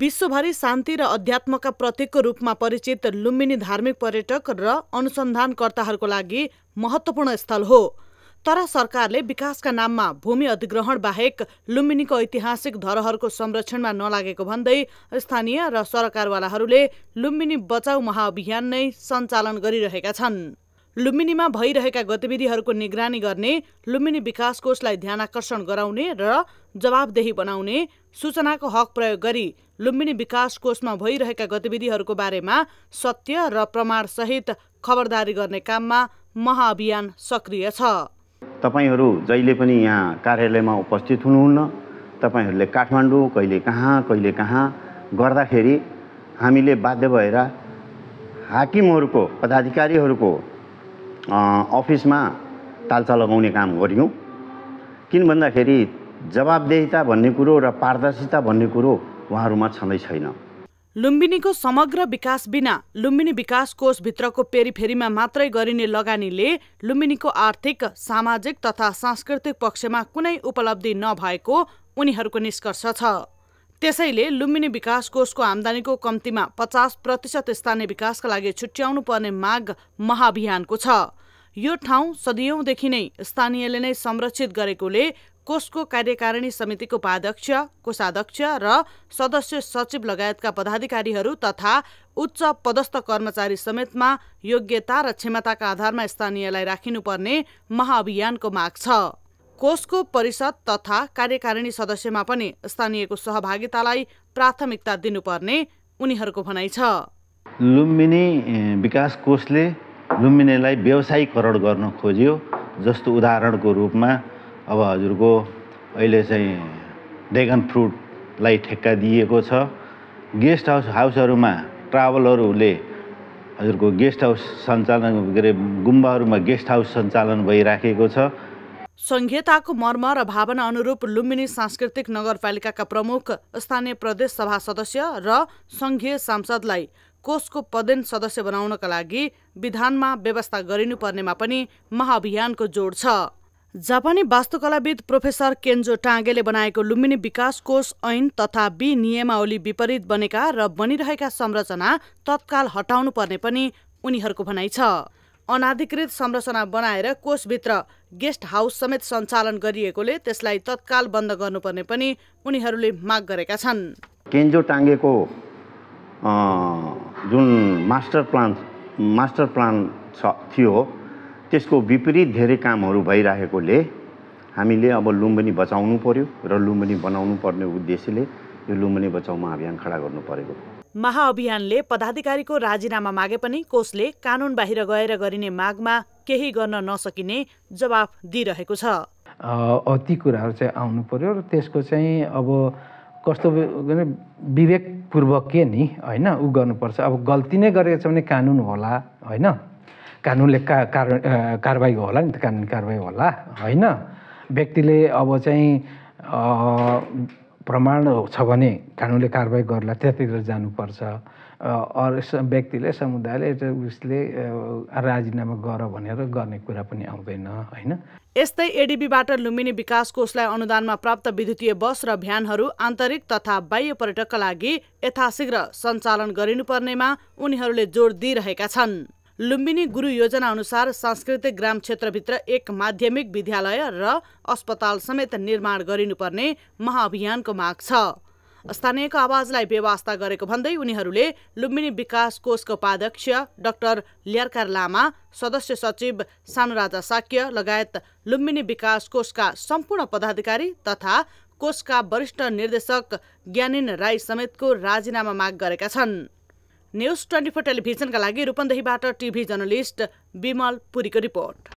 विश्वभरि शान्ति र अध्यात्मका प्रतीकको रूपमा परिचित लुम्बिनी धार्मिक पर्यटक र अनुसन्धानकर्ताहरूको लागि महत्त्वपूर्ण स्थल हो तर सरकारले विकासका नाममा भूमि अधिग्रहण बाहेक लुम्बिनीको ऐतिहासिक धरोहरको संरक्षणमा नलागेको भन्दै स्थानीय र सरकारवालाहरूले लुम्बिनी बचाउ महाअभियान नै सञ्चालन गरिरहेका छन् लुम्बिनीमा भइरहेका गतिविधिहरूको निगरानी गर्ने लुम्बिनी विकास कोषलाई ध्यानाकर्षण गराउने र जवाबदेही बनाउने सूचनाको हक प्रयोग गरी लुम्बिनी विकास कोषमा भइरहेका गतिविधिहरूको बारेमा सत्य र प्रमाणसहित खबरदारी गर्ने काममा महाअभियान सक्रिय छ तपाईँहरू जहिले पनि यहाँ कार्यालयमा उपस्थित हुनुहुन्न तपाईँहरूले काठमाडौँ कहिले कहाँ कहिले कहाँ गर्दाखेरि हामीले बाध्य भएर हाकिमहरूको पदाधिकारीहरूको अफिसमा तालचा लगाउने काम गऱ्यौँ किन भन्दाखेरि जवाबदेहिता भन्ने कुरो र पारदर्शिता भन्ने कुरो उहाँहरूमा छँदै छैन लुम्बिनीको समग्र विकास बिना लुम्बिनी विकास कोषभित्रको पेरिफेरीमा मात्रै गरिने लगानीले लुम्बिनीको आर्थिक सामाजिक तथा सांस्कृतिक पक्षमा कुनै उपलब्धि नभएको उनीहरूको निष्कर्ष छ त्यसैले लुम्बिनी विकास कोषको आम्दानीको कम्तीमा पचास प्रतिशत स्थानीय विकासका लागि छुट्याउनु पर्ने माग महाभियानको छ यो ठाउँ सदियौँदेखि नै स्थानीयले नै संरक्षित गरेकोले कोषको कार्यकारिणी समितिको उपाध्यक्ष कोषाध्यक्ष र सदस्य सचिव लगायतका पदाधिकारीहरू तथा उच्च पदस्थ कर्मचारी समेतमा योग्यता र क्षमताका आधारमा स्थानीयलाई राखिनुपर्ने महाअभियानको माग छ कोषको परिषद तथा कार्यकारिणी सदस्यमा पनि स्थानीयको सहभागितालाई प्राथमिकता दिनुपर्ने उनीहरूको भनाइ छ लुम्बिनी विकास कोषले लुम्बिनीलाई व्यवसायीकरण गर्न खोज्यो जस्तो उदाहरणको रूपमा अब हजुरको अहिले चाहिँ ड्रेगन फ्रुटलाई ठेक्का दिएको छ गेस्ट हाउस हाउसहरूमा ट्राभलरहरूले हजुरको गेस्ट हाउस सञ्चालन के अरे गुम्बाहरूमा गेस्ट हाउस सञ्चालन भइराखेको छ संहिताको मर्म र भावना अनुरूप लुम्बिनी सांस्कृतिक नगरपालिकाका प्रमुख स्थानीय प्रदेश सभा सदस्य र सङ्घीय सांसदलाई कोषको पदेन सदस्य बनाउनका लागि विधानमा व्यवस्था गरिनुपर्नेमा पनि महाअभियानको जोड छ जापानी वास्तुकलाविद प्रोफेसर केन्जो टाँगेले बनाएको लुम्बिनी विकास कोष ऐन तथा बी नियमावली विपरीत बनेका र बनिरहेका संरचना तत्काल हटाउनु पर्ने पनि उनीहरूको भनाइ छ अनाधिकृत संरचना बनाएर कोषभित्र गेस्ट हाउस समेत सञ्चालन गरिएकोले त्यसलाई तत्काल बन्द गर्नुपर्ने पनि उनीहरूले माग गरेका छन् केन्जो टाङ्गेको जुन मास्टर प्लान मास्टर प्लान छ थियो त्यसको विपरीत धेरै कामहरू भइरहेकोले हामीले अब लुम्बिनी बचाउनु पर्यो र लुम्बिनी बनाउनु पर्ने उद्देश्यले यो लुम्बिनी बचाउ अभियान खडा गर्नु परेको महाअभियानले पदाधिकारीको राजीनामा मागे पनि कोषले कानुन बाहिर गएर गरिने मागमा केही गर्न नसकिने जवाफ दिइरहेको छ ती कुराहरू चाहिँ आउनु पर्यो र त्यसको चाहिँ अब कस्तो विवेकपूर्वक के नि होइन ऊ गर्नुपर्छ अब गल्ती नै गरेको छ भने कानुन होला होइन कानुनले का कार कारवाही होला नि त कानुन कारवाही होला होइन व्यक्तिले अब चाहिँ प्रमाण छ भने कानुनले कारवाही गर्ला त्यतातिर जानुपर्छ अरू व्यक्तिले समुदायले उसले राजीनामा गर भनेर गर्ने कुरा पनि आउँदैन होइन यस्तै एडिबीबाट लुम्बिनी विकास कोषलाई अनुदानमा प्राप्त विद्युतीय बस र भ्यानहरू आन्तरिक तथा बाह्य पर्यटकका लागि यथाशीघ्र सञ्चालन गरिनुपर्नेमा उनीहरूले जोड दिइरहेका छन् लुम्बिनी गुरु योजना अनुसार सांस्कृतिक ग्राम क्षेत्रभित्र एक माध्यमिक विद्यालय र अस्पताल समेत निर्माण गरिनुपर्ने महाअभियानको माग छ स्थानीयको आवाजलाई व्यवस्था गरेको भन्दै उनीहरूले लुम्बिनी विकास कोषको उपाध्यक्ष डाक्टर ल्यारकार लामा सदस्य सचिव सानुराजा साक्य लगायत लुम्बिनी विकास कोषका सम्पूर्ण पदाधिकारी तथा कोषका वरिष्ठ निर्देशक ज्ञानिन राई समेतको राजीनामा माग गरेका छन् न्युज ट्वेन्टी फोर टेलिभिजनका लागि रूपन्देहीबाट टिभी जर्नलिस्ट विमल पुरीको रिपोर्ट